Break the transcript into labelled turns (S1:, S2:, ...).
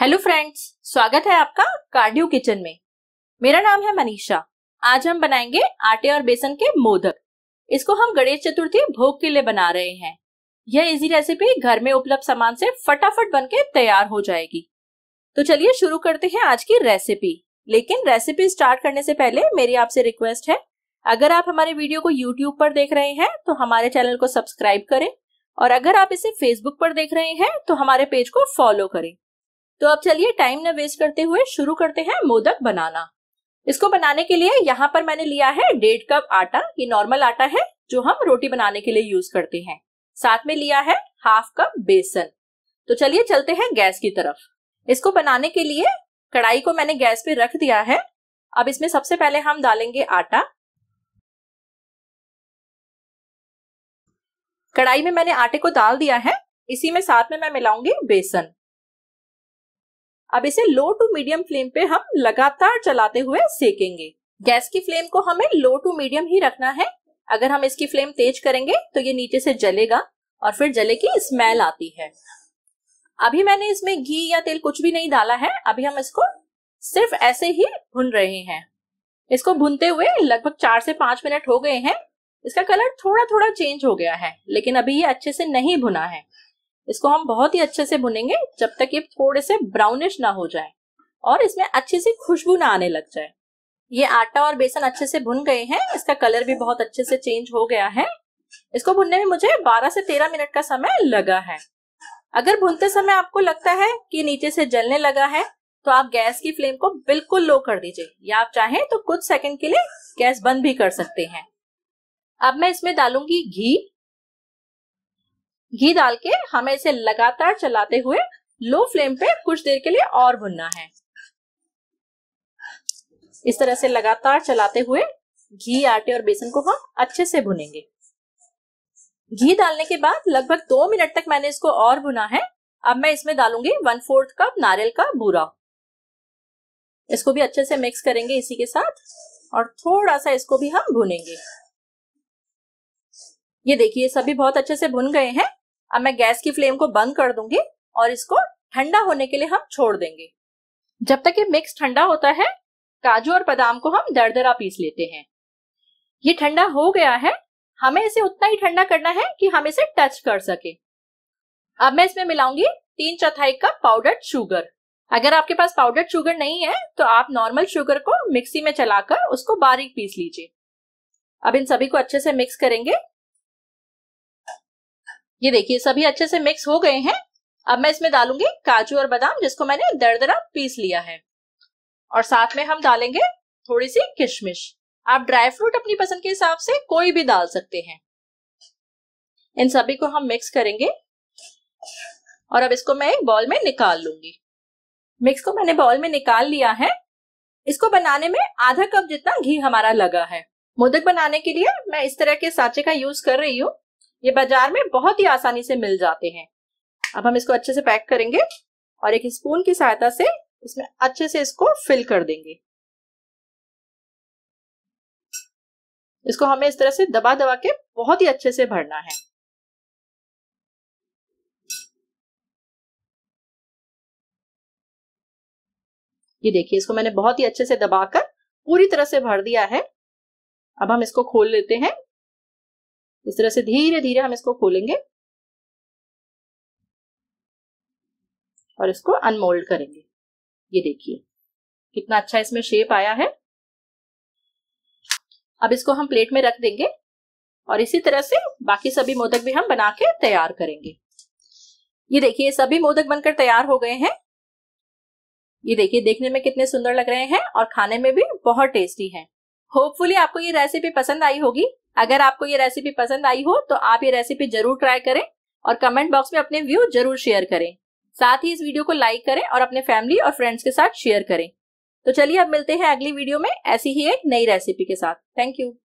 S1: hello friends स्वागत है आपका कार्डियो
S2: किचन में मेरा नाम है मनीषा आज हम बनाएंगे आटे और बेसन के मोदक इसको हम गणेश चतुर्थी भोग के लिए बना रहे हैं यह इजी रेसिपी घर में उपलब्ध सामान से फटाफट बनके तैयार हो जाएगी तो चलिए शुरू करते हैं आज की रेसिपी लेकिन रेसिपी स्टार्ट करने से पहले मेरी आपसे रिक्वेस्ट है अगर आप हमारे वीडियो को यूट्यूब पर देख रहे हैं तो हमारे चैनल को सब्सक्राइब करें और अगर आप इसे फेसबुक पर देख रहे हैं तो हमारे पेज को फॉलो करें तो अब चलिए टाइम न वेस्ट करते हुए शुरू करते हैं मोदक बनाना इसको बनाने के लिए यहाँ पर मैंने लिया है डेढ़ कप आटा ये नॉर्मल आटा है जो हम रोटी बनाने के लिए यूज करते हैं साथ में लिया है हाफ कप बेसन तो चलिए चलते हैं गैस की तरफ इसको बनाने के लिए कढ़ाई को मैंने गैस पे रख दिया है अब इसमें सबसे पहले हम डालेंगे आटा
S1: कढ़ाई में मैंने आटे को डाल दिया है इसी में
S2: साथ में मैं मिलाऊंगी बेसन अब इसे लो टू मीडियम फ्लेम पे हम लगातार चलाते हुए सेकेंगे गैस की फ्लेम को हमें लो टू मीडियम ही रखना है अगर हम इसकी फ्लेम तेज करेंगे तो ये नीचे से जलेगा और फिर जले की स्मेल आती है अभी मैंने इसमें घी या तेल कुछ भी नहीं डाला है अभी हम इसको सिर्फ ऐसे ही भुन रहे हैं इसको भुनते हुए लगभग चार से पांच मिनट हो गए हैं इसका कलर थोड़ा थोड़ा चेंज हो गया है लेकिन अभी ये अच्छे से नहीं भुना है इसको हम बहुत ही अच्छे से भुनेंगे जब तक ये थोड़े से ब्राउनिश ना हो जाए और इसमें अच्छी सी खुशबू ना आने लग जाए ये आटा और बेसन अच्छे से भुन गए हैं इसका कलर भी बहुत अच्छे से चेंज हो गया है इसको भुनने में मुझे 12 से 13 मिनट का समय लगा है अगर भुनते समय आपको लगता है कि नीचे से जलने लगा है तो आप गैस की फ्लेम को बिल्कुल लो कर दीजिए या आप चाहें तो कुछ सेकंड के लिए गैस बंद भी कर सकते हैं अब मैं इसमें डालूंगी घी घी डाल के हमें इसे लगातार चलाते हुए लो फ्लेम पे कुछ देर के लिए और भुनना है इस तरह से लगातार चलाते हुए घी आटे और बेसन को हम अच्छे से भुनेंगे घी डालने के बाद लगभग दो मिनट तक मैंने इसको और भुना है अब मैं इसमें डालूंगी वन फोर्थ कप नारियल का बूरा इसको भी अच्छे से मिक्स करेंगे इसी के साथ और थोड़ा सा इसको भी हम भुनेंगे ये देखिए सभी बहुत अच्छे से भुन गए हैं अब मैं गैस की फ्लेम को बंद कर दूंगी और इसको ठंडा होने के लिए हम छोड़ देंगे जब तक ये मिक्स ठंडा होता है काजू और बादाम को हम दरदरा पीस लेते हैं ये ठंडा हो गया है हमें इसे उतना ही ठंडा करना है कि हम इसे टच कर सके अब मैं इसमें मिलाऊंगी तीन चौथाई कप पाउडर्ड शुगर अगर आपके पास पाउडर्ड शुगर नहीं है तो आप नॉर्मल शुगर को मिक्सी में चलाकर उसको बारीक पीस लीजिए अब इन सभी को अच्छे से मिक्स करेंगे ये देखिए सभी अच्छे से मिक्स हो गए हैं अब मैं इसमें डालूंगी काजू और बादाम जिसको मैंने दरदरा पीस लिया है और साथ में हम डालेंगे थोड़ी सी किशमिश आप ड्राई फ्रूट अपनी पसंद के हिसाब से कोई भी डाल सकते हैं इन सभी को हम मिक्स करेंगे और अब इसको मैं एक बॉल में निकाल लूंगी मिक्स को मैंने बॉल में निकाल लिया है इसको बनाने में आधा कप जितना घी हमारा लगा है मोदक बनाने के लिए मैं इस तरह के सांचे का यूज कर रही हूँ ये बाजार में बहुत ही आसानी से मिल जाते हैं अब हम इसको अच्छे से पैक करेंगे और एक स्पून की सहायता से इसमें अच्छे से इसको फिल
S1: कर देंगे इसको हमें इस तरह से दबा दबा के बहुत ही अच्छे से भरना है ये देखिए इसको मैंने बहुत ही अच्छे से दबाकर पूरी तरह से भर दिया है अब हम इसको खोल लेते हैं इस तरह से धीरे धीरे हम इसको खोलेंगे और इसको अनमोल्ड करेंगे ये देखिए कितना
S2: अच्छा इसमें शेप आया है अब इसको हम प्लेट में रख देंगे और इसी तरह से बाकी सभी मोदक भी हम बना के तैयार करेंगे ये देखिए सभी मोदक बनकर तैयार हो गए हैं ये देखिए देखने में कितने सुंदर लग रहे हैं और खाने में भी बहुत टेस्टी है होपफुली आपको ये रेसिपी पसंद आई होगी अगर आपको ये रेसिपी पसंद आई हो तो आप ये रेसिपी जरूर ट्राई करें और कमेंट बॉक्स में अपने व्यू जरूर शेयर करें साथ ही इस वीडियो को लाइक करें और अपने फैमिली और फ्रेंड्स के साथ शेयर करें तो चलिए अब मिलते हैं अगली वीडियो में ऐसी ही एक नई रेसिपी के साथ थैंक यू